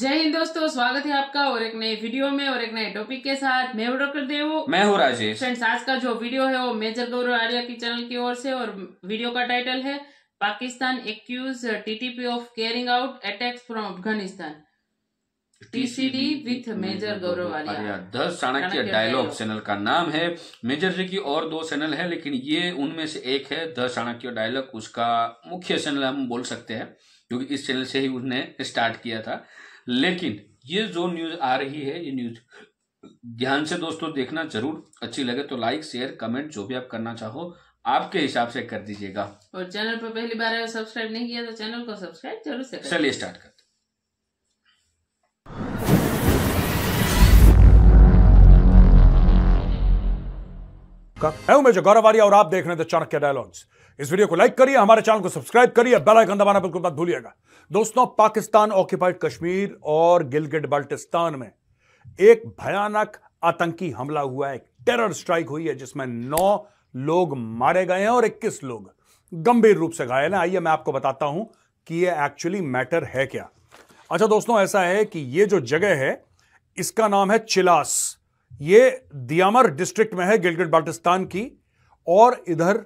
जय हिंद दोस्तों स्वागत है आपका और एक नए वीडियो में और एक नए टॉपिक के साथ मैं हूं डॉक्टर देव मैं हूं राजेश फ्रेंड्स आज का जो वीडियो है वो मेजर गौरव आर्या की चैनल की ओर से और वीडियो का टाइटल है Pakistan accuse TTP of carrying out attacks from Afghanistan TCD with major Gaurav Arya दस चाणक्य डायलॉग चैनल का नाम है मेजर जी की और दो चैनल है लेकिन ये उनमें से एक है दस चाणक्य डायलॉग उसका मुख्य चैनल हम बोल सकते हैं क्योंकि इस चैनल से ही उन्हें स्टार्ट किया था लेकिन ये जो न्यूज आ रही है ये न्यूज ध्यान से दोस्तों देखना जरूर अच्छी लगे तो लाइक शेयर कमेंट जो भी आप करना चाहो आपके हिसाब से कर दीजिएगा और चैनल पर पहली बार सब्सक्राइब नहीं किया तो चैनल को सब्सक्राइब जरूर से चलिए स्टार्ट करते मैं गौरव आर्य और आप देख रहे थे चाणक्य डायलॉग्स इस वीडियो को लाइक करिए हमारे चैनल को सब्सक्राइब करिए बेल आइकन दबाना बिल्कुल मत भूलिएगा दोस्तों पाकिस्तान ऑक्यूपाइड कश्मीर और गिलगिट बाल्टिस्तान में एक भयानक आतंकी हमला हुआ है टेरर स्ट्राइक हुई है जिसमें नौ लोग मारे गए हैं और इक्कीस लोग गंभीर रूप से घायल हैं आइए मैं आपको बताता हूं कि यह एक्चुअली मैटर है क्या अच्छा दोस्तों ऐसा है कि ये जो जगह है इसका नाम है चिलास ये दियामर डिस्ट्रिक्ट में है गिलगिट बाल्टिस्तान की और इधर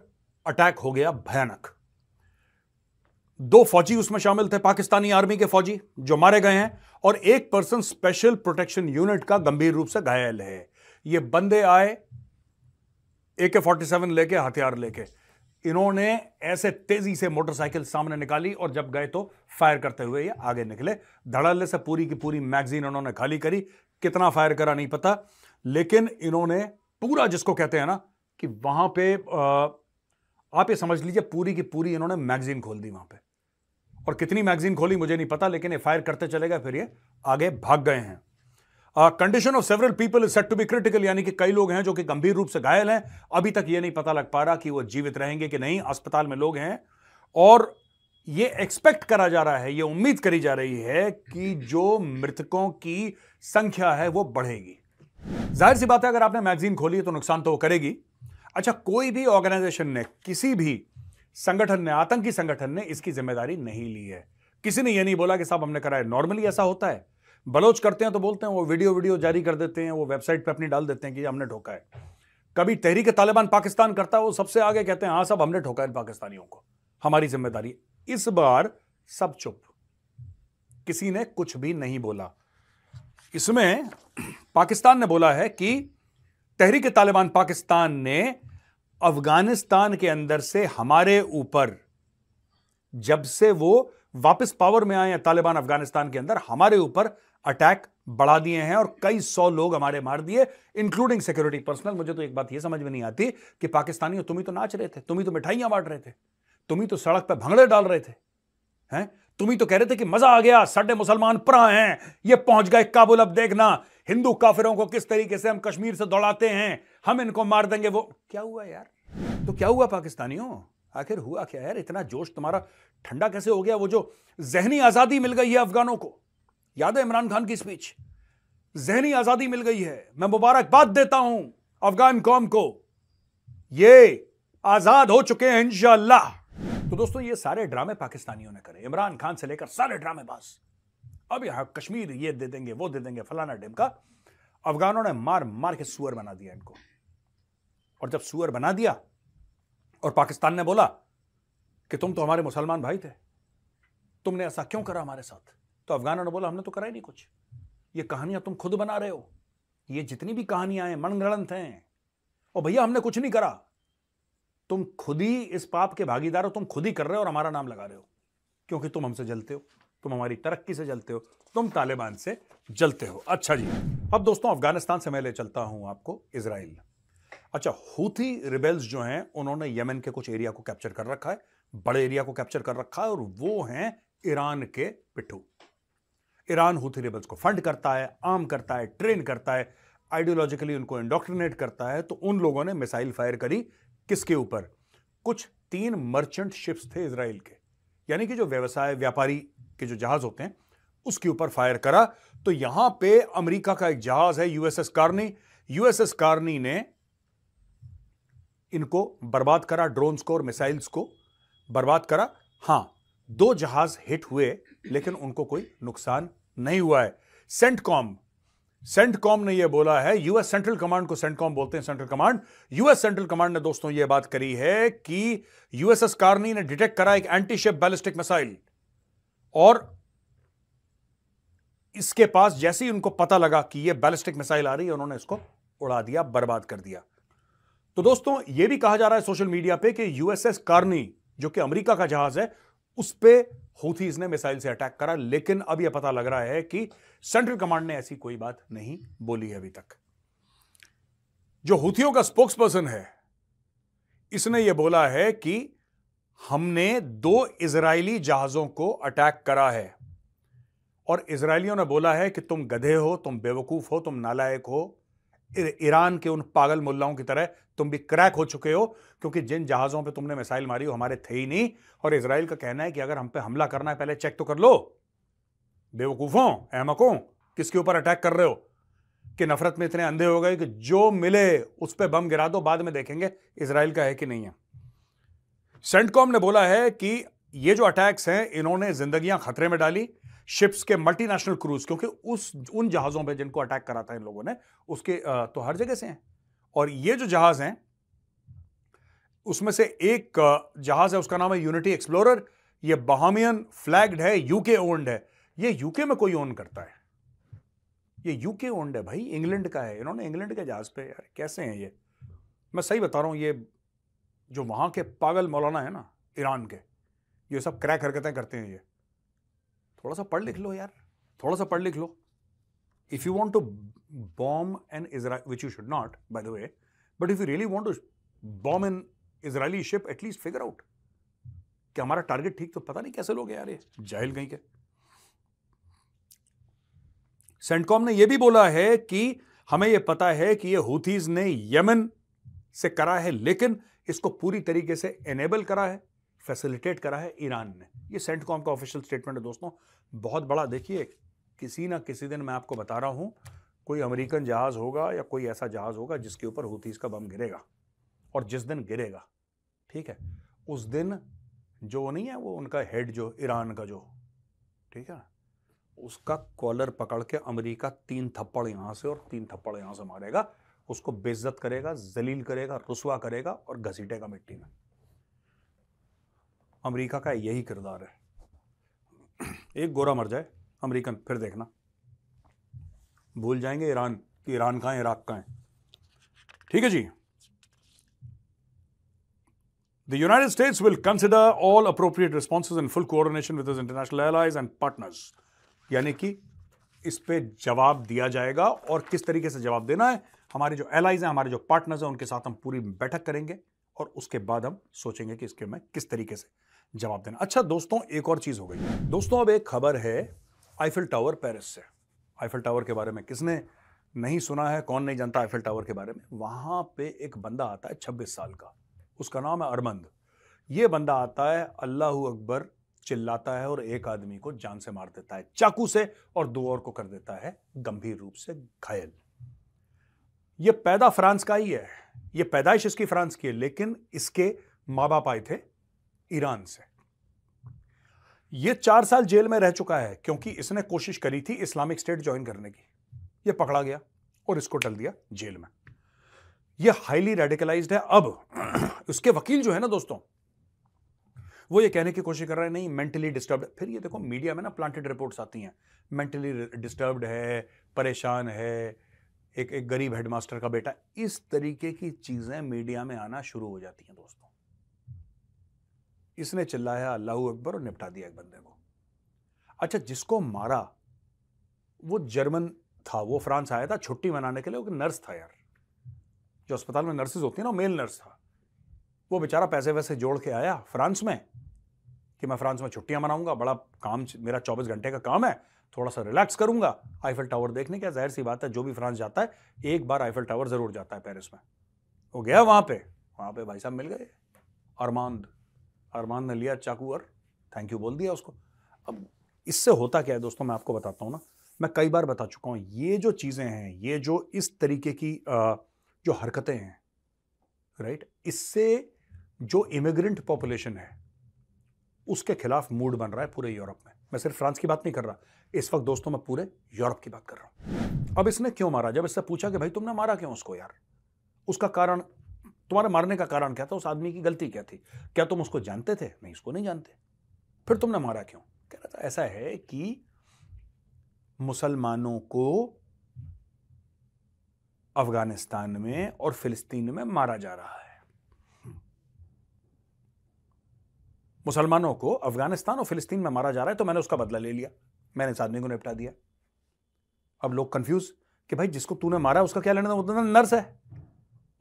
अटैक हो गया भयानक दो फौजी उसमें शामिल थे पाकिस्तानी आर्मी के फौजी जो मारे गए हैं और एक पर्सन स्पेशल प्रोटेक्शन यूनिट का गंभीर रूप से घायल है ये बंदे आए ए के फोर्टी सेवन लेके हथियार लेके इन्होंने ऐसे तेजी से मोटरसाइकिल सामने निकाली और जब गए तो फायर करते हुए ये आगे निकले धड़ल्ले से पूरी की पूरी मैगजीन उन्होंने खाली करी कितना फायर करा नहीं पता लेकिन इन्होंने पूरा जिसको कहते हैं ना कि वहां पे आ, आप ये समझ लीजिए पूरी की पूरी इन्होंने मैगजीन खोल दी वहां पे और कितनी मैगजीन खोली मुझे नहीं पता लेकिन एफ करते चले गए फिर ये आगे भाग गए हैं condition of several people is set to be critical यानी कि कई लोग हैं जो कि गंभीर रूप से घायल हैं अभी तक ये नहीं पता लग पा रहा कि वो जीवित रहेंगे कि नहीं अस्पताल में लोग हैं और ये एक्सपेक्ट करा जा रहा है ये उम्मीद करी जा रही है कि जो मृतकों की संख्या है वो बढ़ेगी जाहिर सी बात है अगर आपने मैगजीन खोली है तो नुकसान तो वो करेगी अच्छा कोई भी ऑर्गेनाइजेशन ने किसी भी संगठन ने आतंकी संगठन ने इसकी जिम्मेदारी नहीं ली है किसी ने यह नहीं बोला कि साहब हमने है नॉर्मली ऐसा होता है बलोच करते हैं तो बोलते हैं वो वीडियो वीडियो जारी कर देते हैं वो वेबसाइट पर अपनी डाल देते हैं कि हमने ठोका है कभी तहरीक तालिबान पाकिस्तान करता है वो सबसे आगे कहते हैं हाँ सब हमने ठोका है पाकिस्तानियों को हमारी जिम्मेदारी इस बार सब चुप किसी ने कुछ भी नहीं बोला इसमें पाकिस्तान ने बोला है कि तहरीक तालिबान पाकिस्तान ने अफगानिस्तान के अंदर से हमारे ऊपर जब से वो वापस पावर में आए हैं तालिबान अफगानिस्तान के अंदर हमारे ऊपर अटैक बढ़ा दिए हैं और कई सौ लोग हमारे मार दिए इंक्लूडिंग सिक्योरिटी पर्सनल मुझे तो एक बात यह समझ में नहीं आती कि पाकिस्तानियों तुम्हें तो नाच रहे थे तुम्हें तो मिठाइयां बांट रहे थे तुम्हें तो सड़क पर भंगड़े डाल रहे थे हैं तुम ही तो कह रहे थे कि मजा आ गया साढ़े मुसलमान प्रा हैं ये पहुंच गए काबुल अब देखना हिंदू काफिरों को किस तरीके से हम कश्मीर से दौड़ाते हैं हम इनको मार देंगे वो क्या हुआ यार तो क्या हुआ पाकिस्तानियों आखिर हुआ क्या यार इतना जोश तुम्हारा ठंडा कैसे हो गया वो जो जहनी आजादी मिल गई है अफगानों को याद है इमरान खान की स्पीच जहनी आजादी मिल गई है मैं मुबारकबाद देता हूं अफगान कौम को ये आजाद हो चुके हैं इंशाला तो दोस्तों ये सारे ड्रामे पाकिस्तानियों ने करे इमरान खान से लेकर सारे ड्रामे बाज अब यहां कश्मीर ये दे देंगे वो दे देंगे फलाना डेम का अफगानों ने मार मार के सुअर बना दिया इनको और जब सुअर बना दिया और पाकिस्तान ने बोला कि तुम तो हमारे मुसलमान भाई थे तुमने ऐसा क्यों करा हमारे साथ तो अफगानों ने बोला हमने तो करा ही नहीं कुछ ये कहानियां तुम खुद बना रहे हो ये जितनी भी कहानियां हैं मनगणंत हैं और भैया हमने कुछ नहीं करा तुम खुद ही इस पाप के भागीदार हो तुम खुद ही कर रहे हो और हमारा नाम लगा रहे हो क्योंकि तुम हमसे जलते हो तुम हमारी तरक्की से जलते हो तुम तालिबान से जलते हो अच्छा जी अब दोस्तों अफगानिस्तान से मैं ले चलता हूं आपको इसराइल अच्छा हूथी रिबेल्स जो हैं उन्होंने यमन के कुछ एरिया को कैप्चर कर रखा है बड़े एरिया को कैप्चर कर रखा है और वो हैं ईरान के पिट्ठू ईरान हूथी रिबल्स को फंड करता है आर्म करता है ट्रेन करता है आइडियोलॉजिकली उनको इंडोक्ट्रिनेट करता है तो उन लोगों ने मिसाइल फायर करी किसके ऊपर कुछ तीन मर्चेंट शिप्स थे इसराइल के यानी कि जो व्यवसाय व्यापारी के जो जहाज होते हैं उसके ऊपर फायर करा तो यहां पे अमेरिका का एक जहाज है यूएसएस कार्नी यूएसएस कार्नी ने इनको बर्बाद करा ड्रोन्स को और मिसाइल्स को बर्बाद करा हां दो जहाज हिट हुए लेकिन उनको कोई नुकसान नहीं हुआ है सेंटकॉम सेंटकॉम ने यह बोला है यूएस सेंट्रल कमांड को सेंटकॉम बोलते हैं central command US central command ने दोस्तों यह बात करी है कि यूएसएस कार्नी ने डिटेक्ट करा एक एंटीशिप बैलिस्टिक मिसाइल और इसके पास जैसे ही उनको पता लगा कि यह बैलिस्टिक मिसाइल आ रही है उन्होंने इसको उड़ा दिया बर्बाद कर दिया तो दोस्तों यह भी कहा जा रहा है सोशल मीडिया पे कि यूएसएस कार्नी जो कि अमेरिका का जहाज है उस पर हूथीज ने मिसाइल से अटैक करा लेकिन अब यह पता लग रहा है कि सेंट्रल कमांड ने ऐसी कोई बात नहीं बोली है अभी तक जो हूथियों का स्पोक्स पर्सन है इसने यह बोला है कि हमने दो इजरायली जहाजों को अटैक करा है और इसराइलियों ने बोला है कि तुम गधे हो तुम बेवकूफ हो तुम नालायक हो ईरान के उन पागल मुल्लाओं की तरह तुम भी क्रैक हो चुके हो क्योंकि जिन जहाज़ों पे तुमने मिसाइल मारी हो हमारे थे ही नहीं और इसराइल का कहना है कि अगर हम पे हमला करना है पहले चेक तो कर लो बेवकूफ़ों अहमकों किसके ऊपर अटैक कर रहे हो कि नफरत में इतने अंधे हो गए कि जो मिले उस पर बम गिरा दो बाद में देखेंगे इसराइल का है कि नहीं है सेंटकॉम ने बोला है कि ये जो अटैक्स हैं इन्होंने जिंदगियां खतरे में डाली शिप्स के मल्टीनेशनल क्रूज क्योंकि उस उन जहाज़ों पे जिनको अटैक करा था इन लोगों ने उसके तो हर जगह से हैं और ये जो जहाज़ हैं उसमें से एक जहाज़ है उसका नाम है यूनिटी एक्सप्लोरर ये बहामियन फ्लैग्ड है यूके ओन्ड है ये यूके में कोई ओन करता है ये यूके ओन्ड है भाई इंग्लैंड का है इन्होंने इंग्लैंड के जहाज़ पे यार कैसे हैं ये मैं सही बता रहा हूँ ये जो वहाँ के पागल मौलाना है ना ईरान के ये सब क्रैक हरकतें करते हैं ये थोड़ा सा पढ़ लिख हम्म। लो यार थोड़ा सा पढ़ लिख लो if you want to bomb an Isra which you should not by the way but if you really want to bomb an Israeli ship at least figure out कि हमारा टारगेट ठीक तो पता नहीं कैसे लोग यार ये जाहिल कहीं के सेंटकॉम ने यह भी बोला है कि हमें यह पता है कि यह हूथीज ने यमन से करा है लेकिन इसको पूरी तरीके से एनेबल करा है फैसिलिटेट करा है ईरान ने ये सेंटकॉम का ऑफिशियल स्टेटमेंट है दोस्तों बहुत बड़ा देखिए किसी ना किसी दिन मैं आपको बता रहा हूँ कोई अमेरिकन जहाज़ होगा या कोई ऐसा जहाज़ होगा जिसके ऊपर होती का बम गिरेगा और जिस दिन गिरेगा ठीक है उस दिन जो नहीं है वो उनका हेड जो ईरान का जो ठीक है उसका कॉलर पकड़ के अमेरिका तीन थप्पड़ यहाँ से और तीन थप्पड़ यहाँ से मारेगा उसको बेइज्जत करेगा जलील करेगा रुसवा करेगा और घसीटेगा मिट्टी में अमेरिका का यही किरदार है एक गोरा मर जाए अमेरिकन फिर देखना भूल जाएंगे ईरान कि ईरान कहाँ है इराक कहाँ है ठीक है जी The United States will consider all appropriate responses in full coordination with its international allies and partners. यानी कि इस पे जवाब दिया जाएगा और किस तरीके से जवाब देना है हमारे जो एलाइज हैं हमारे जो पार्टनर्स हैं उनके साथ हम पूरी बैठक करेंगे और उसके बाद हम सोचेंगे कि इसके में किस तरीके से जवाब देना अच्छा दोस्तों एक और चीज़ हो गई दोस्तों अब एक खबर है आईफिल टावर पेरिस से आईफिल टावर के बारे में किसने नहीं सुना है कौन नहीं जानता आईफिल टावर के बारे में वहां पे एक बंदा आता है छब्बीस साल का उसका नाम है अरमंद ये बंदा आता है अल्लाह अकबर चिल्लाता है और एक आदमी को जान से मार देता है चाकू से और दो और को कर देता है गंभीर रूप से घायल यह पैदा फ्रांस का ही है ये पैदाइश इसकी फ्रांस की है लेकिन इसके माँ बाप आए थे ईरान से ये चार साल जेल में रह चुका है क्योंकि इसने कोशिश करी थी इस्लामिक स्टेट ज्वाइन करने की यह पकड़ा गया और इसको टल दिया जेल में यह हाईली रेडिकलाइज है अब उसके वकील जो है ना दोस्तों वो ये कहने की कोशिश कर रहे हैं नहीं मेंटली डिस्टर्ब फिर ये देखो मीडिया में ना प्लांटेड रिपोर्ट्स आती हैं मेंटली डिस्टर्ब्ड है परेशान है एक एक गरीब हेडमास्टर का बेटा इस तरीके की चीज़ें मीडिया में आना शुरू हो जाती हैं दोस्तों इसने चिल्लाया अल्लाह अकबर और निपटा दिया एक बंदे को अच्छा जिसको मारा वो जर्मन था वो फ्रांस आया था छुट्टी मनाने के लिए वो नर्स था यार जो अस्पताल में नर्सेज होती है ना मेल नर्स था वो बेचारा पैसे वैसे जोड़ के आया फ्रांस में कि मैं फ्रांस में छुट्टियां मनाऊंगा बड़ा काम मेरा चौबीस घंटे का काम है थोड़ा सा रिलैक्स करूंगा आईफल टावर देखने क्या जाहिर सी बात है जो भी फ्रांस जाता है एक बार आईफल टावर ज़रूर जाता है पेरिस में वो गया वहां पे वहां पे भाई साहब मिल गए अरमांड अरमान ने लिया चाकू और थैंक यू बोल दिया उसको अब इससे होता क्या है दोस्तों मैं आपको बताता हूँ ना मैं कई बार बता चुका हूँ ये जो चीज़ें हैं ये जो इस तरीके की जो हरकतें हैं राइट इससे जो इमिग्रेंट पॉपुलेशन है उसके खिलाफ मूड बन रहा है पूरे यूरोप में मैं सिर्फ फ्रांस की बात नहीं कर रहा इस वक्त दोस्तों मैं पूरे यूरोप की बात कर रहा हूँ अब इसने क्यों मारा जब इससे पूछा कि भाई तुमने मारा क्यों उसको यार उसका कारण तुम्हारे मारने का कारण क्या था उस आदमी की गलती क्या थी क्या तुम उसको जानते थे नहीं उसको नहीं जानते फिर तुमने मारा क्यों कह रहा था ऐसा है कि मुसलमानों को अफगानिस्तान में और फिलिस्तीन में मारा जा रहा है मुसलमानों को अफगानिस्तान और फिलिस्तीन में मारा जा रहा है तो मैंने उसका बदला ले लिया मैंने इस आदमी को निपटा दिया अब लोग कंफ्यूज कि भाई जिसको तूने मारा उसका क्या लेना था वो तो नर्स है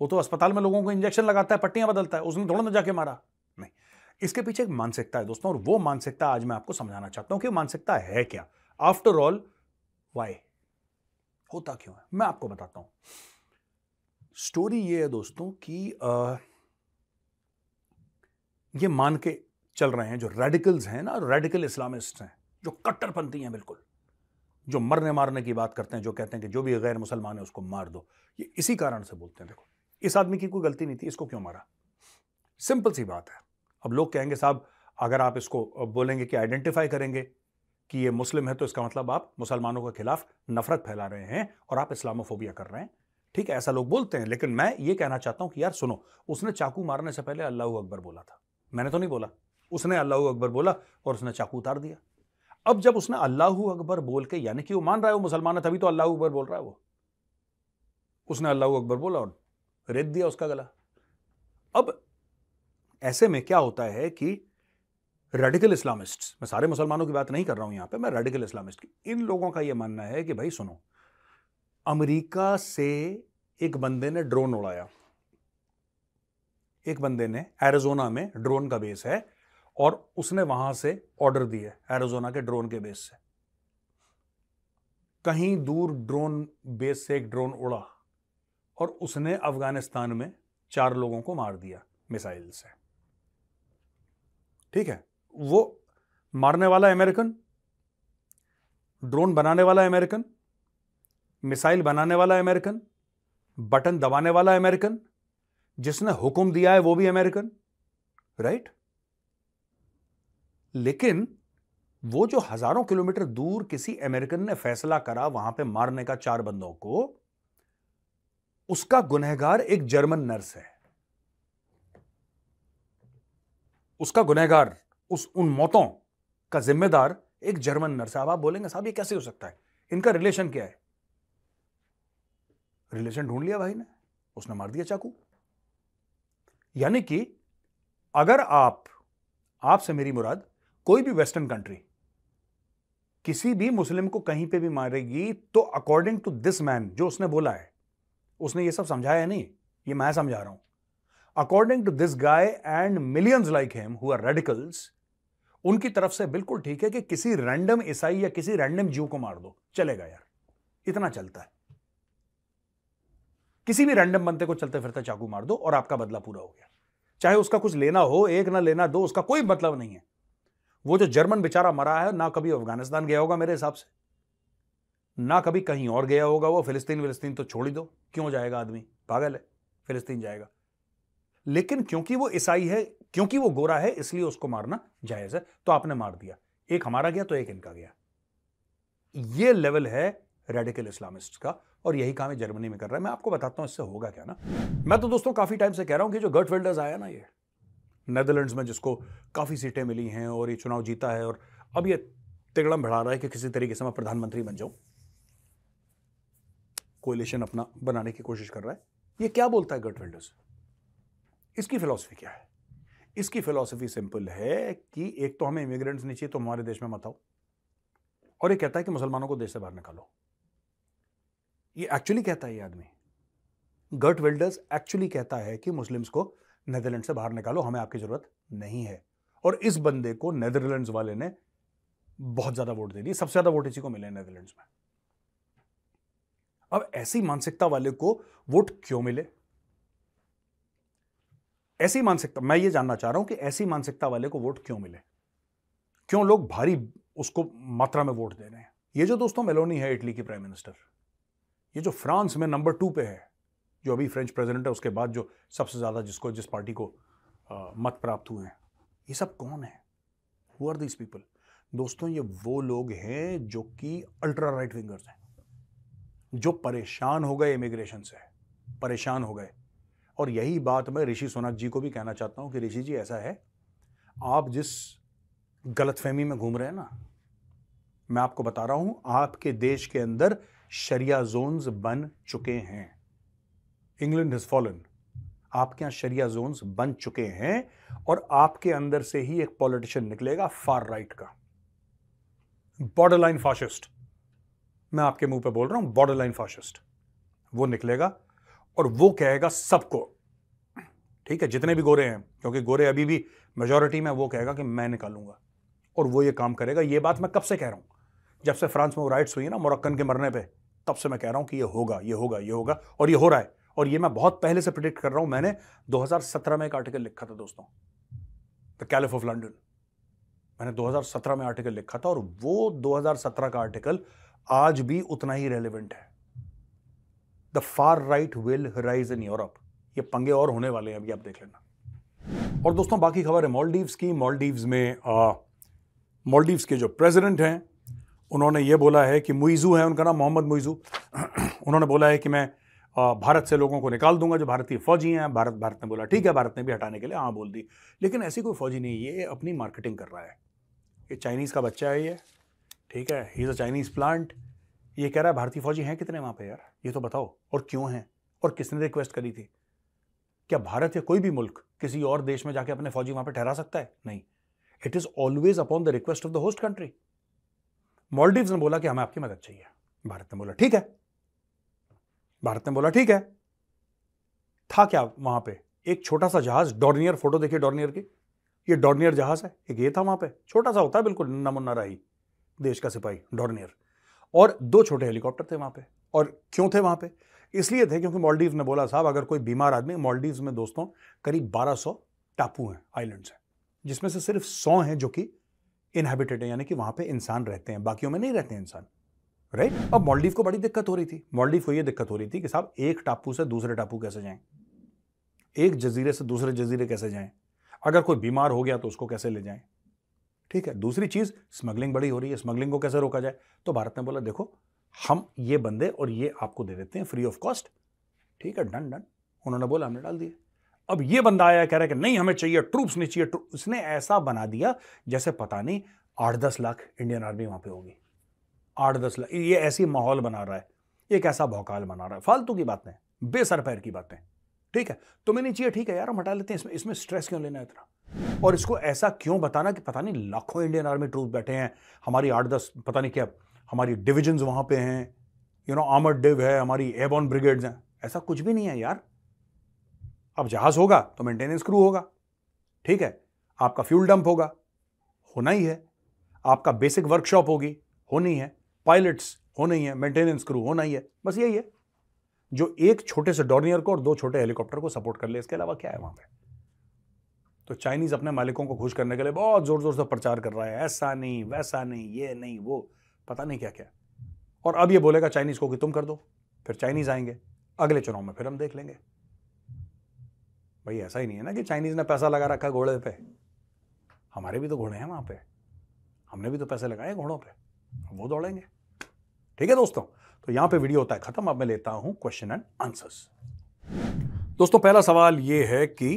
वो तो अस्पताल में लोगों को इंजेक्शन लगाता है पट्टियां बदलता है उसने थोड़ा ना जाके मारा नहीं इसके पीछे एक मानसिकता है दोस्तों और वो मानसिकता आज मैं आपको समझाना चाहता हूं कि मानसिकता है क्या आफ्टर ऑल वाई होता क्यों है मैं आपको बताता हूं स्टोरी ये है दोस्तों कि आ, ये मान के चल रहे हैं जो रेडिकल्स हैं ना रेडिकल इस्लामिस्ट हैं जो कट्टरपंथी हैं बिल्कुल जो मरने मारने की बात करते हैं जो कहते हैं कि जो भी गैर मुसलमान है उसको मार दो ये इसी कारण से बोलते हैं देखो इस आदमी की कोई गलती नहीं थी इसको क्यों मारा सिंपल सी बात है अब लोग कहेंगे साहब अगर आप इसको बोलेंगे कि आइडेंटिफाई करेंगे कि ये मुस्लिम है तो इसका मतलब आप मुसलमानों के खिलाफ नफरत फैला रहे हैं और आप इस्लामोफोबिया कर रहे हैं ठीक है ऐसा लोग बोलते हैं लेकिन मैं ये कहना चाहता हूं कि यार सुनो उसने चाकू मारने से पहले अल्लाह अकबर बोला था मैंने तो नहीं बोला उसने अल्लाह अकबर बोला और उसने चाकू उतार दिया अब जब उसने अल्लाह अकबर बोल के यानी कि वो मान रहा है वो मुसलमान है तभी तो अल्लाह अकबर बोल रहा है वो उसने अल्लाह अकबर बोला और रेत दिया उसका गला अब ऐसे में क्या होता है कि रेडिकल इस्लामिस्ट मैं सारे मुसलमानों की बात नहीं कर रहा हूं यहां पे मैं रेडिकल इस्लामिस्ट की इन लोगों का यह मानना है कि भाई सुनो अमेरिका से एक बंदे ने ड्रोन उड़ाया एक बंदे ने एरिजोना में ड्रोन का बेस है और उसने वहां से ऑर्डर दिए एरिजोना के ड्रोन के बेस से कहीं दूर ड्रोन बेस से एक ड्रोन उड़ा और उसने अफगानिस्तान में चार लोगों को मार दिया मिसाइल से ठीक है वो मारने वाला अमेरिकन ड्रोन बनाने वाला अमेरिकन मिसाइल बनाने वाला अमेरिकन बटन दबाने वाला अमेरिकन जिसने हुक्म दिया है वो भी अमेरिकन राइट लेकिन वो जो हजारों किलोमीटर दूर किसी अमेरिकन ने फैसला करा वहां पे मारने का चार बंदों को उसका गुनहगार एक जर्मन नर्स है उसका गुनहगार उस उन मौतों का जिम्मेदार एक जर्मन नर्स है अब आप बोलेंगे साहब ये कैसे हो सकता है इनका रिलेशन क्या है रिलेशन ढूंढ लिया भाई ने उसने मार दिया चाकू यानी कि अगर आप आपसे मेरी मुराद कोई भी वेस्टर्न कंट्री किसी भी मुस्लिम को कहीं पे भी मारेगी तो अकॉर्डिंग टू दिस मैन जो उसने बोला है उसने ये सब समझाया नहीं ये मैं समझा रहा हूं according to this guy and millions like him who are radicals उनकी तरफ से बिल्कुल ठीक है कि किसी रैंडम ईसाई या किसी रैंडम जीव को मार दो चलेगा यार इतना चलता है किसी भी रैंडम बनते को चलते फिरते चाकू मार दो और आपका बदला पूरा हो गया चाहे उसका कुछ लेना हो एक ना लेना दो उसका कोई मतलब नहीं है वो जो जर्मन बेचारा मरा है ना कभी अफगानिस्तान गया होगा मेरे हिसाब से ना कभी कहीं और गया होगा वो फिलिस्तीन विलिस्तीन तो छोड़ ही दो क्यों जाएगा आदमी पागल है फिलिस्तीन जाएगा लेकिन क्योंकि वो ईसाई है क्योंकि वो गोरा है इसलिए उसको मारना जायज है तो आपने मार दिया एक हमारा गया तो एक इनका गया ये लेवल है रेडिकल इस्लामिस्ट का और यही काम है जर्मनी में कर रहा है मैं आपको बताता हूं इससे होगा क्या ना मैं तो दोस्तों काफी टाइम से कह रहा हूं कि जो गर्ट वेल्डर्स आया ना ये नेदरलैंड्स में जिसको काफी सीटें मिली हैं और ये चुनाव जीता है और अब ये तिगड़म भड़ा रहा है कि किसी तरीके से मैं प्रधानमंत्री बन जाऊं कोलेशन अपना बनाने की कोशिश कर रहा है ये क्या बोलता है गट विल्डर्स इसकी फिलॉसफी क्या है इसकी फिलॉसफी सिंपल है कि एक तो हमें इमिग्रेंट्स नहीं चाहिए तो हमारे देश में मत आओ और ये कहता है कि मुसलमानों को देश से बाहर निकालो ये एक्चुअली कहता है ये आदमी गट वेल्डर्स एक्चुअली कहता है कि मुस्लिम्स को नेदरलैंड से बाहर निकालो हमें आपकी ज़रूरत नहीं है और इस बंदे को नेदरलैंड्स वाले ने बहुत ज़्यादा वोट दे दिए सबसे ज़्यादा वोट इसी को मिले नेदरलैंड्स में अब ऐसी मानसिकता वाले को वोट क्यों मिले ऐसी मानसिकता मैं ये जानना चाह रहा हूं कि ऐसी मानसिकता वाले को वोट क्यों मिले क्यों लोग भारी उसको मात्रा में वोट दे रहे हैं ये जो दोस्तों मेलोनी है इटली की प्राइम मिनिस्टर ये जो फ्रांस में नंबर टू पे है जो अभी फ्रेंच प्रेसिडेंट है उसके बाद जो सबसे ज़्यादा जिसको जिस पार्टी को आ, मत प्राप्त हुए हैं ये सब कौन है हु आर दीज पीपल दोस्तों ये वो लोग हैं जो कि अल्ट्रा राइट विंगर्स हैं जो परेशान हो गए इमिग्रेशन से परेशान हो गए और यही बात मैं ऋषि सोनक जी को भी कहना चाहता हूँ कि ऋषि जी ऐसा है आप जिस गलतफहमी में घूम रहे हैं ना मैं आपको बता रहा हूँ आपके देश के अंदर शरिया जोन्स बन चुके हैं इंग्लैंड हिज फॉलन आपके यहाँ शरिया जोन्स बन चुके हैं और आपके अंदर से ही एक पॉलिटिशियन निकलेगा फार राइट का बॉर्डर लाइन फाशिस्ट मैं आपके मुंह पे बोल रहा हूं बॉर्डर लाइन फॉर्शिस्ट वो निकलेगा और वो कहेगा सबको ठीक है जितने भी गोरे हैं क्योंकि गोरे अभी भी मेजोरिटी में वो कहेगा कि मैं निकालूंगा और वो ये काम करेगा ये बात मैं कब से कह रहा हूं जब से फ्रांस में वो राइट्स हुई है ना मोरक्कन के मरने पर तब से मैं कह रहा हूं कि ये होगा ये होगा ये होगा और ये हो रहा है और ये मैं बहुत पहले से प्रिडिक्ट कर रहा हूं मैंने 2017 में एक आर्टिकल लिखा था दोस्तों द कैलिफ ऑफ लंडन मैंने 2017 में आर्टिकल लिखा था और वो 2017 का आर्टिकल आज भी उतना ही रेलिवेंट है the far right will rise in Europe ये पंगे और होने वाले हैं अभी आप देख लेना और दोस्तों बाकी खबर है मॉलडीव्स की मॉलडीव्स में मॉलडीव्स के जो प्रेसिडेंट हैं उन्होंने ये बोला है कि मुइजू है उनका नाम मोहम्मद मुइजू उन्होंने बोला है कि मैं भारत से लोगों को निकाल दूंगा जो भारतीय फौजी हैं भारत भारत ने बोला ठीक है भारत ने भी हटाने के लिए हाँ बोल दी लेकिन ऐसी कोई फौजी नहीं ये अपनी मार्केटिंग कर रहा है ये चाइनीज़ का बच्चा है ये ठीक है he is a Chinese plant ये कह रहा है भारतीय फौजी हैं कितने वहां पे यार ये तो बताओ और क्यों हैं और किसने रिक्वेस्ट करी थी क्या भारत या कोई भी मुल्क किसी और देश में जाके अपने फौजी वहां पर ठहरा सकता है नहीं it is always upon the request of the host country Maldives ने बोला कि हमें आपकी मदद चाहिए भारत ने बोला ठीक है भारत ने बोला ठीक है था क्या वहां पे एक छोटा सा जहाज डॉर्नियर फोटो देखिए डॉर्नियर की ये डॉर्नियर जहाज है एक ये था वहां पे छोटा सा होता है बिल्कुल नमुन्ना राही देश का सिपाही डॉर्नियर और दो छोटे हेलीकॉप्टर थे वहाँ पे और क्यों थे वहाँ पे इसलिए थे क्योंकि मॉलडीव ने बोला साहब अगर कोई बीमार आदमी मॉलडीव में दोस्तों करीब 1200 टापू हैं आइलैंड्स हैं जिसमें से सिर्फ 100 हैं जो कि इनहेबिटेड है यानी कि वहाँ पे इंसान रहते हैं बाकियों में नहीं रहते इंसान राइट अब मॉलडीव को बड़ी दिक्कत हो रही थी मॉलडीव को यह दिक्कत हो रही थी कि साहब एक टापू से दूसरे टापू कैसे जाएं एक जजीरे से दूसरे जजीरे कैसे जाएं अगर कोई बीमार हो गया तो उसको कैसे ले जाएं ठीक है दूसरी चीज़ स्मगलिंग बड़ी हो रही है स्मगलिंग को कैसे रोका जाए तो भारत ने बोला देखो हम ये बंदे और ये आपको दे देते हैं फ्री ऑफ कॉस्ट ठीक है डन डन उन्होंने बोला हमने डाल दिए अब ये बंदा आया कह रहा है कि नहीं हमें चाहिए ट्रूप्स नहीं चाहिए उसने ऐसा बना दिया जैसे पता नहीं आठ दस लाख इंडियन आर्मी वहां पे होगी आठ दस लाख ये ऐसी माहौल बना रहा है एक ऐसा भौकाल बना रहा है फालतू की बातें बेसर पैर की बातें ठीक है तुम्हें नहीं चाहिए ठीक है यार हम हटा लेते हैं इसमें इसमें स्ट्रेस क्यों लेना है इतना और इसको ऐसा क्यों बताना कि पता नहीं लाखों इंडियन आर्मी ट्रूप बैठे हैं हमारी आठ दस पता नहीं क्या हमारी डिविजन्स वहाँ पे हैं यू नो आमर डिव है हमारी एयरबॉर्न ब्रिगेड्स हैं ऐसा कुछ भी नहीं है यार अब जहाज़ होगा तो मेंटेनेंस क्रू होगा ठीक है आपका फ्यूल डंप होगा होना ही है आपका बेसिक वर्कशॉप होगी होनी है पायलट्स होना ही है मेंटेनेंस क्रू होना ही है बस यही है जो एक छोटे से डॉर्नियर को और दो छोटे हेलीकॉप्टर को सपोर्ट कर ले इसके अलावा क्या है वहाँ पर तो चाइनीज़ अपने मालिकों को खुश करने के लिए बहुत ज़ोर ज़ोर से प्रचार कर रहा है ऐसा नहीं वैसा नहीं ये नहीं वो पता नहीं क्या क्या और अब ये बोलेगा चाइनीज़ को कि तुम कर दो फिर चाइनीज़ आएंगे अगले चुनाव में फिर हम देख लेंगे भाई ऐसा ही नहीं है ना कि चाइनीज़ ने पैसा लगा रखा घोड़े पे हमारे भी तो घोड़े हैं वहां पे हमने भी तो पैसे लगाए घोड़ों पे वो दौड़ेंगे ठीक है दोस्तों तो यहां पे वीडियो होता है ख़त्म अब मैं लेता हूं क्वेश्चन एंड आंसर्स दोस्तों पहला सवाल ये है कि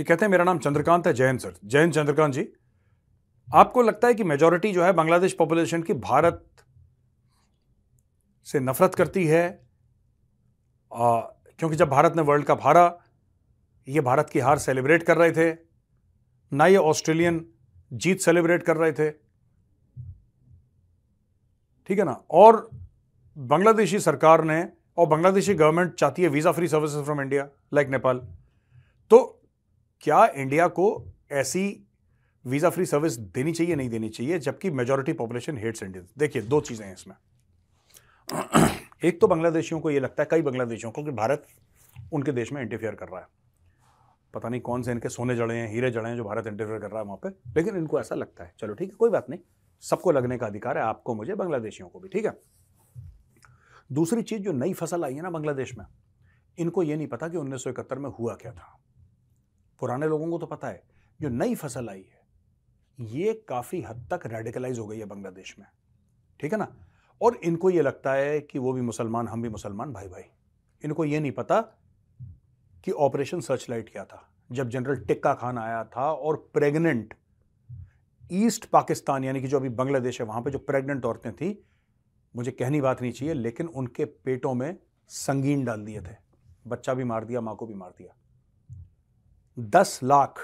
ये कहते हैं मेरा नाम चंद्रकांत है जयंत सर जयंत चंद्रकांत जी आपको लगता है कि मेजोरिटी जो है बांग्लादेश पॉपुलेशन की भारत से नफरत करती है आ, क्योंकि जब भारत ने वर्ल्ड कप हारा ये भारत की हार सेलिब्रेट कर रहे थे ना ये ऑस्ट्रेलियन जीत सेलिब्रेट कर रहे थे ठीक है ना और बांग्लादेशी सरकार ने और बांग्लादेशी गवर्नमेंट चाहती है visa free services from India like Nepal तो क्या इंडिया को ऐसी वीज़ा फ्री सर्विस देनी चाहिए नहीं देनी चाहिए जबकि मेजोरिटी पॉपुलेशन हेट्स इंडियन देखिए दो चीज़ें हैं इसमें एक तो बांग्लादेशियों को यह लगता है कई बांग्लादेशियों को कि भारत उनके देश में इंटरफेयर कर रहा है पता नहीं कौन से इनके सोने जड़े हैं हीरे जड़े हैं जो भारत इंटरफेयर कर रहा है वहां पे लेकिन इनको ऐसा लगता है चलो ठीक है कोई बात नहीं सबको लगने का अधिकार है आपको मुझे बांग्लादेशियों को भी ठीक है दूसरी चीज़ जो नई फसल आई है ना बांग्लादेश में इनको ये नहीं पता कि उन्नीस में हुआ क्या था पुराने लोगों को तो पता है जो नई फसल आई है ये काफ़ी हद तक रेडिकलाइज हो गई है बांग्लादेश में ठीक है ना और इनको ये लगता है कि वो भी मुसलमान हम भी मुसलमान भाई भाई इनको ये नहीं पता कि ऑपरेशन सर्च लाइट क्या था जब जनरल टिक्का खान आया था और प्रेग्नेंट ईस्ट पाकिस्तान यानी कि जो अभी बांग्लादेश है वहां पे जो प्रेग्नेंट औरतें थी मुझे कहनी बात नहीं चाहिए लेकिन उनके पेटों में संगीन डाल दिए थे बच्चा भी मार दिया माँ को भी मार दिया दस लाख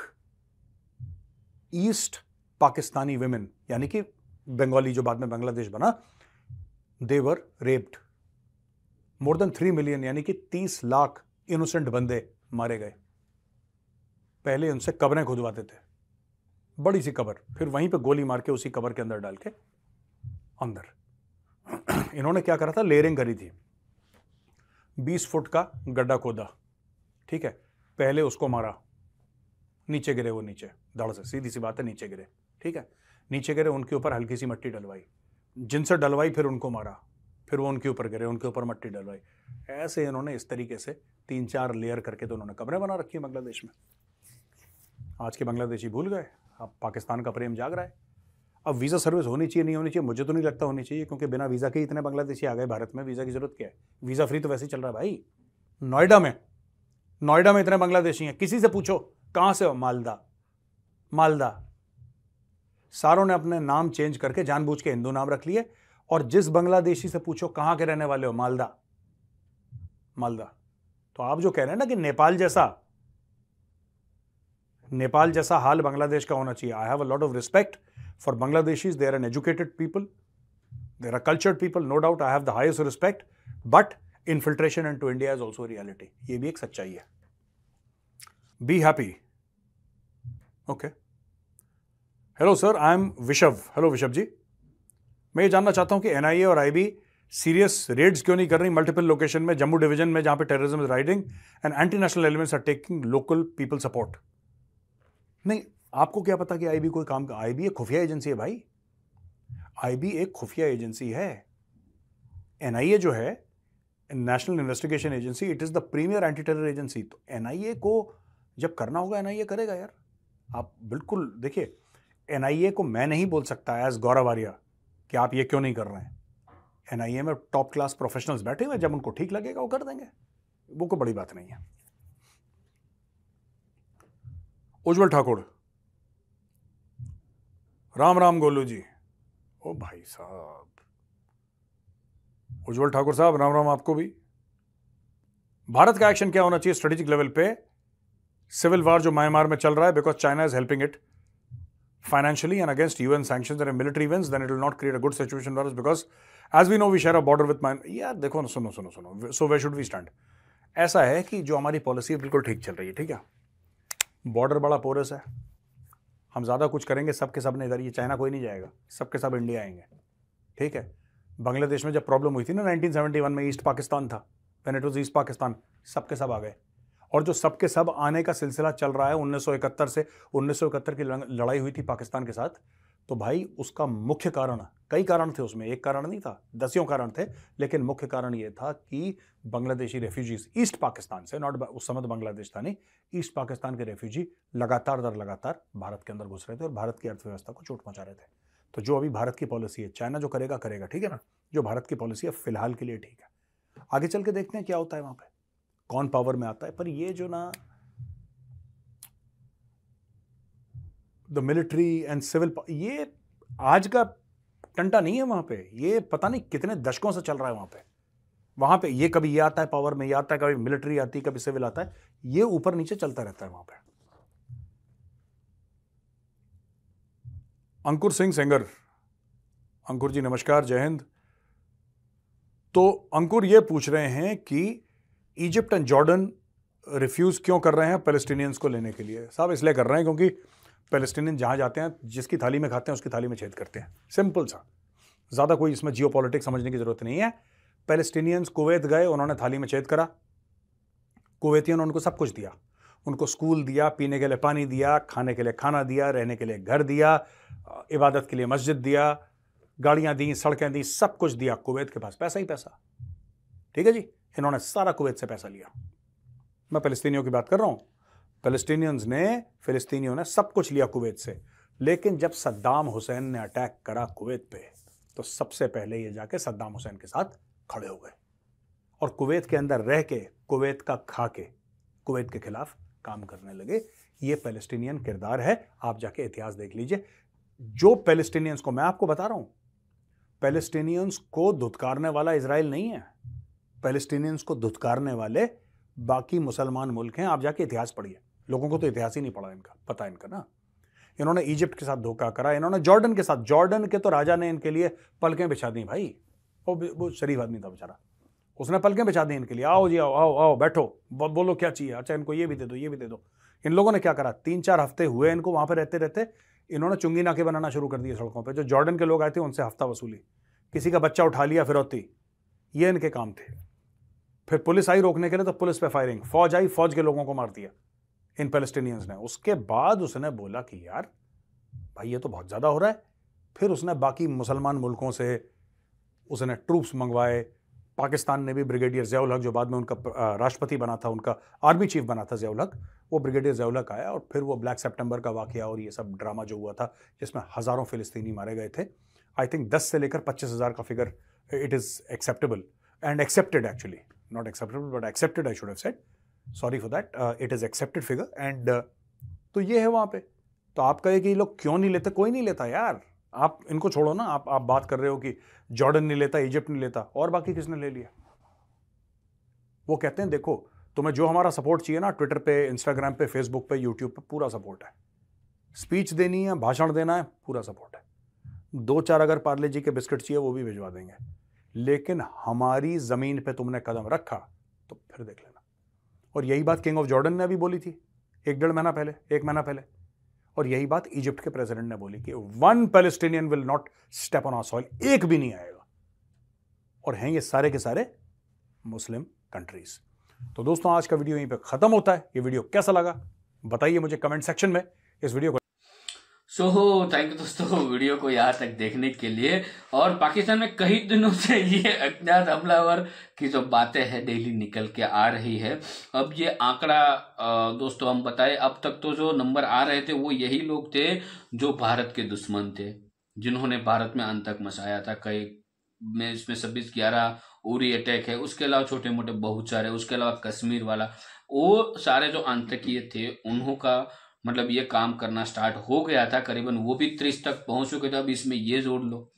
ईस्ट पाकिस्तानी वेमेन यानी कि बंगाली जो बाद में बांग्लादेश बना they were raped more than three million यानी कि तीस लाख इनोसेंट बंदे मारे गए पहले उनसे कबरें खुदवाते थे बड़ी सी कबर फिर वहीं पे गोली मार के उसी कबर के अंदर डाल के अंदर इन्होंने क्या करा था लेयरिंग करी थी बीस फुट का गड्ढा खोदा ठीक है पहले उसको मारा नीचे गिरे वो नीचे दौड़ से सीधी सी बात है नीचे गिरे ठीक है नीचे गिरे उनके ऊपर हल्की सी मट्टी डलवाई जिनसे डलवाई फिर उनको मारा फिर वो उनके ऊपर गिरे उनके ऊपर मट्टी डलवाई ऐसे इन्होंने इस तरीके से तीन चार लेयर करके तो उन्होंने कमरे बना रखी है बांग्लादेश में आज के बांग्लादेशी भूल गए अब पाकिस्तान का प्रेम जाग रहा है अब वीज़ा सर्विस होनी चाहिए नहीं होनी चाहिए मुझे तो नहीं लगता होनी चाहिए क्योंकि बिना वीज़ा के इतने बांग्लादेशी आ गए भारत में वीज़ा की ज़रूरत क्या है वीज़ा फ्री तो वैसे ही चल रहा है भाई नोएडा में नोएडा में इतने बांग्लादेशी हैं किसी से पूछो कहाँ से हो मालदा मालदा सारों ने अपने नाम चेंज करके जानबूझ के हिंदू नाम रख लिए और जिस बांग्लादेशी से पूछो कहां के रहने वाले हो मालदा मालदा तो आप जो कह रहे हैं ना कि नेपाल जैसा नेपाल जैसा हाल बांग्लादेश का होना चाहिए I have a lot of respect for Bangladeshis there an educated people there are cultured people no doubt I have the highest respect but infiltration into India is also reality ये भी एक सच्चाई है Be happy. Okay. Hello sir I am Vishwa hello Vishwa ji मैं ये जानना चाहता हूँ कि एनआईए और आईबी सीरियस रेड्स क्यों नहीं कर रही मल्टीपल लोकेशन में जम्मू डिवीजन में जहाँ पे terrorism is rising and anti national elements are taking local people support नहीं आपको क्या पता कि आईबी कोई काम का आईबी एक खुफिया एजेंसी है भाई आईबी एक खुफिया एजेंसी है एनआईए जो है national investigation agency it is the premier anti terror agency तो एनआईए को जब करना होगा एन करेगा यार आप बिल्कुल देखिए एन को मैं नहीं बोल सकता एज गौरव आर्या कि आप ये क्यों नहीं कर रहे हैं एन में टॉप क्लास प्रोफेशनल्स बैठे हुए जब उनको ठीक लगेगा वो कर देंगे वो कोई बड़ी बात नहीं है उज्जवल ठाकुर राम राम गोलू जी ओ भाई साहब उज्जवल ठाकुर साहब राम राम आपको भी भारत का एक्शन क्या होना चाहिए स्ट्रेटेजिक लेवल पे सिविल वॉर जो म्यांमार में चल रहा है because China is helping it financially and against U N sanction military wins, then it will not create a good situation for us because, as we know, we share a border with Myanmar. देखो ना सुनो सुनो सुनो. So where should we stand ऐसा है कि जो हमारी पॉलिसी है बिल्कुल ठीक चल रही है ठीक है बॉर्डर बड़ा पोरस है हम ज़्यादा कुछ करेंगे सब के सब ने इधर ये चाइना कोई नहीं जाएगा सब के सब इंडिया आएंगे ठीक है बांग्लादेश में जब प्रॉब्लम हुई थी ना 1971 में ईस्ट पाकिस्तान था when it was east Pakistan सब के सब आ गए और जो सब के सब आने का सिलसिला चल रहा है 1971 से 1971 की लड़ाई हुई थी पाकिस्तान के साथ तो भाई उसका मुख्य कारण कई कारण थे उसमें एक कारण नहीं था दसियों कारण थे लेकिन मुख्य कारण ये था कि बांग्लादेशी रेफ्यूजीज ईस्ट पाकिस्तान से नॉट उस समय तो बांग्लादेश था नहीं ईस्ट पाकिस्तान के रेफ्यूजी लगातार दर लगातार भारत के अंदर घुस रहे थे और भारत की अर्थव्यवस्था को चोट पहुंचा रहे थे तो जो अभी भारत की पॉलिसी है चाइना जो करेगा करेगा ठीक है ना जो भारत की पॉलिसी है फिलहाल के लिए ठीक है आगे चल के देखते हैं क्या होता है वहाँ पर कौन पावर में आता है पर ये जो ना द मिलिट्री एंड सिविल ये आज का टंटा नहीं है वहां पे ये पता नहीं कितने दशकों से चल रहा है वहां पे वहां पे ये कभी ये आता है पावर में ये आता है कभी मिलिट्री आती है कभी सिविल आता है ये ऊपर नीचे चलता रहता है वहां पे अंकुर सिंह सेंगर अंकुर जी नमस्कार जय हिंद तो अंकुर ये पूछ रहे हैं कि इजिप्ट एंड जॉर्डन रिफ्यूज़ क्यों कर रहे हैं पेलेस्टीनियंस को लेने के लिए साहब इसलिए कर रहे हैं क्योंकि पेलेस्टीनियन जहाँ जाते हैं जिसकी थाली में खाते हैं उसकी थाली में छेद करते हैं सिंपल सा ज़्यादा कोई इसमें जियो समझने की ज़रूरत नहीं है पेलेस्टीनियंस कुवैत गए उन्होंने थाली में छेद करा कुवैतियों ने उनको सब कुछ दिया उनको स्कूल दिया पीने के लिए पानी दिया खाने के लिए खाना दिया रहने के लिए घर दिया इबादत के लिए मस्जिद दिया गाड़ियाँ दी सड़कें दी सब कुछ दिया कुवैत के पास पैसा ही पैसा ठीक है जी इन्होंने सारा कुवैत से पैसा लिया मैं फलस्तियों की बात कर रहा हूँ फलस्तिनियंस ने फिलिस्तीनियों ने सब कुछ लिया कुवैत से लेकिन जब सद्दाम हुसैन ने अटैक करा कुवैत पे तो सबसे पहले ये जाके सद्दाम हुसैन के साथ खड़े हो गए और कुवैत के अंदर रह के कुवैत का खा के कुवैत के खिलाफ काम करने लगे ये पैलेस्टीनियन किरदार है आप जाके इतिहास देख लीजिए जो पैलेस्टीनियंस को मैं आपको बता रहा हूं पैलेस्टीनियंस को धुतकारने वाला इसराइल नहीं है पैलेस्टीनियंस को धुतकारने वाले बाकी मुसलमान मुल्क हैं आप जाके इतिहास पढ़िए लोगों को तो इतिहास ही नहीं पढ़ा इनका पता इनका ना इन्होंने इजिप्ट के साथ धोखा करा इन्होंने जॉर्डन के साथ जॉर्डन के तो राजा ने इनके लिए पलकें बिछा दी भाई वो वो शरीफ आदमी था बेचारा उसने पलकें बिछा दी इनके लिए आओ जी आओ आओ आओ बैठो बोलो क्या चाहिए अच्छा इनको ये भी दे दो ये भी दे दो इन लोगों ने क्या करा तीन चार हफ्ते हुए इनको वहाँ पर रहते रहते इन्होंने चुंगी नाके बनाना शुरू कर दिए सड़कों पर जो जॉर्डन के लोग आए थे उनसे हफ्ता वसूली किसी का बच्चा उठा लिया फिरौती ये इनके काम थे फिर पुलिस आई रोकने के लिए तो पुलिस पे फायरिंग फौज आई फौज के लोगों को मार दिया इन पेलेस्टीनियंस ने उसके बाद उसने बोला कि यार भाई ये तो बहुत ज़्यादा हो रहा है फिर उसने बाकी मुसलमान मुल्कों से उसने ट्रूप्स मंगवाए पाकिस्तान ने भी ब्रिगेडियर जयाउल हक जो बाद में उनका राष्ट्रपति बना था उनका आर्मी चीफ बना था जयाउल हक वो ब्रिगेडियर जयाउल हक आया और फिर वो ब्लैक सेप्टेम्बर का वाक्य और ये सब ड्रामा जो हुआ था जिसमें हज़ारों फ़िलिस्तीनी मारे गए थे आई थिंक दस से लेकर पच्चीस हज़ार का figure it is acceptable and accepted actually not acceptable but accepted I should have said sorry for sorry for that it is accepted figure and तो ये है वहां पे तो आप कहे कि लोग क्यों नहीं लेते कोई नहीं लेता यार आप इनको छोड़ो ना आप आप बात कर रहे हो कि जॉर्डन नहीं लेता इजिप्ट नहीं लेता और बाकी किसने ले लिया वो कहते हैं देखो तुम्हें जो हमारा सपोर्ट चाहिए ना ट्विटर पे इंस्टाग्राम पे फेसबुक पे यूट्यूब पे पूरा सपोर्ट है स्पीच देनी है भाषण देना है पूरा सपोर्ट है दो चार अगर पार्ले जी के बिस्किट चाहिए वो भी भिजवा देंगे लेकिन हमारी ज़मीन पे तुमने कदम रखा तो फिर देख लेना और यही बात किंग ऑफ जॉर्डन ने भी बोली थी एक डेढ़ महीना पहले एक महीना पहले और यही बात इजिप्ट के प्रेसिडेंट ने बोली कि one Palestinian will not step on our soil एक भी नहीं आएगा और हैं ये सारे के सारे मुस्लिम कंट्रीज तो दोस्तों आज का वीडियो यहीं पे ख़त्म होता है ये वीडियो कैसा लगा बताइए मुझे कमेंट सेक्शन में इस वीडियो को सो हो थैंक यू दोस्तों वीडियो को यहाँ तक देखने के लिए और पाकिस्तान में कई दिनों से ये अज्ञात हमलावर की जो बातें हैं डेली निकल के आ रही है अब ये आंकड़ा दोस्तों हम बताए अब तक तो जो नंबर आ रहे थे वो यही लोग थे जो भारत के दुश्मन थे जिन्होंने भारत में अंत तक मचाया था कई में इसमें छब्बीस ग्यारह उरी अटैक है उसके अलावा छोटे मोटे बहुत सारे उसके अलावा कश्मीर वाला वो सारे जो आंतकीय थे उन्हों का मतलब ये काम करना स्टार्ट हो गया था करीबन वो भी त्रिस तक पहुंच चुके थे तो अब इसमें ये जोड़ लो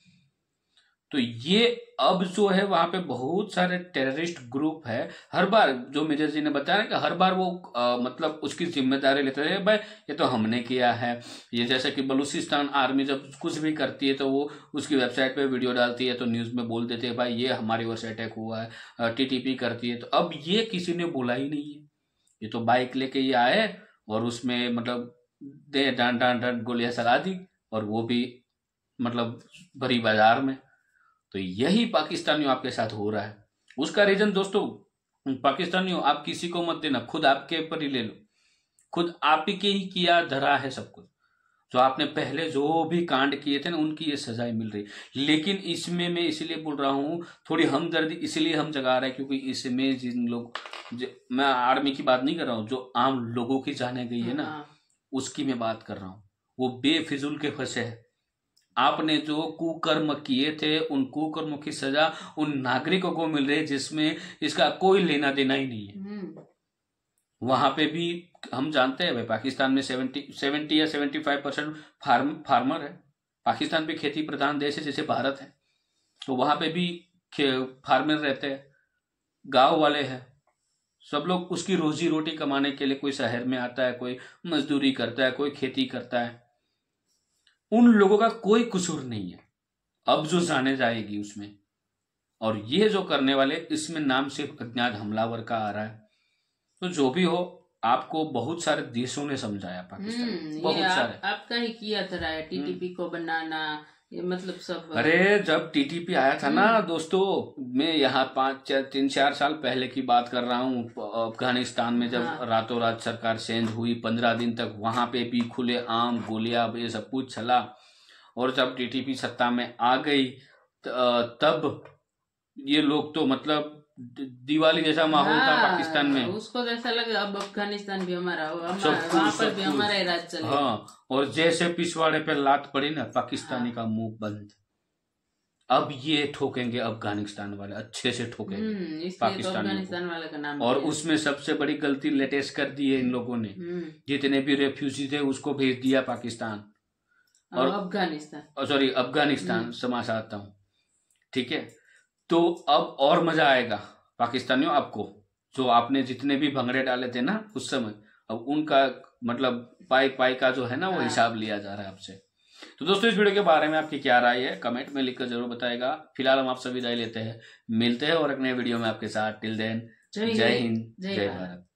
तो ये अब जो है वहां पे बहुत सारे टेररिस्ट ग्रुप है हर बार जो मेजर जी ने बताया कि हर बार वो आ, मतलब उसकी जिम्मेदारी लेते थे भाई ये तो हमने किया है ये जैसे कि बलूचिस्तान आर्मी जब कुछ भी करती है तो वो उसकी वेबसाइट पे वीडियो डालती है तो न्यूज़ में बोल देते हैं भाई ये हमारे ओर से अटैक हुआ है टीटीपी करती है तो अब ये किसी ने बोला ही नहीं है ये तो बाइक लेके ये आए और उसमें मतलब दे डांट डांट डांट गोलियां चला दी और वो भी मतलब भरी बाजार में तो यही पाकिस्तानियों आपके साथ हो रहा है उसका रीजन दोस्तों पाकिस्तानियों आप किसी को मत देना खुद आपके ऊपर ही ले लो खुद आप ही किया धरा है सब कुछ जो आपने पहले जो भी कांड किए थे ना उनकी ये सजाएं मिल रही लेकिन इसमें मैं इसलिए बोल रहा हूँ थोड़ी हमदर्दी इसलिए हम जगा रहे हैं क्योंकि इसमें जिन लोग मैं आर्मी की बात नहीं कर रहा हूँ जो आम लोगों की जाने गई है ना हाँ, हाँ। उसकी मैं बात कर रहा हूँ वो बेफिजुल के फंसे है आपने जो कुकर्म किए थे उन कुकर्मों की सजा उन नागरिकों को मिल रही है जिसमें इसका कोई लेना देना ही नहीं है हम्म। वहां पे भी हम जानते हैं भाई पाकिस्तान में सेवेंटी सेवेंटी या seventy five percent farm farmer है पाकिस्तान भी खेती प्रधान देश है जैसे भारत है तो वहां पे भी फार्मर रहते हैं गांव वाले हैं सब लोग उसकी रोजी रोटी कमाने के लिए कोई शहर में आता है कोई मजदूरी करता है कोई खेती करता है उन लोगों का कोई कसूर नहीं है अब जो जाने जाएगी उसमें और ये जो करने वाले इसमें नाम सिर्फ अज्ञात हमलावर का आ रहा है तो जो भी हो आपको बहुत सारे देशों ने समझाया पाकिस्तान हम्म, बहुत सारे आपका ही किया था राय हम्म। टीटीपी को बनाना ये मतलब सब अरे जब टीटीपी आया था ना हम्म। दोस्तों मैं यहाँ चार तीन चार साल पहले की बात कर रहा हूँ अफगानिस्तान में जब हाँ। रातों रात सरकार चेंज हुई पंद्रह दिन तक वहां पे भी खुले आम गोलिया ये सब कुछ चला और जब टीटीपी सत्ता में आ गई तब ये लोग तो मतलब दिवाली जैसा माहौल था हाँ, पाकिस्तान में उसको जैसा लगे अब अफगानिस्तान भी हमारा वहाँ पर भी हमारा राज चले हाँ और जैसे पिछवाड़े पे लात पड़ी ना पाकिस्तानी हाँ। का मुंह बंद अब ये ठोकेंगे अफगानिस्तान वाले अच्छे से ठोकेंगे पाकिस्तान हम्म, तो वाले का नाम और उसमें सबसे बड़ी गलती लेटेस्ट कर दी है इन लोगों ने हम्म। जितने भी रेफ्यूजी थे उसको भेज दिया पाकिस्तान और अफगानिस्तान सॉरी अफगानिस्तान हम्म। समाज आता हूँ ठीक है तो अब और मजा आएगा पाकिस्तानियों आपको जो आपने जितने भी भंगड़े डाले थे ना उस समय अब उनका मतलब पाई पाई का जो है ना वो हाँ। हिसाब लिया जा रहा है आपसे तो दोस्तों इस वीडियो के बारे में आपकी क्या राय है कमेंट में लिखकर जरूर बताएगा फिलहाल हम आप सभी विदाई लेते हैं मिलते हैं और एक नए वीडियो में आपके साथ टिल देन जय हिंद जय भारत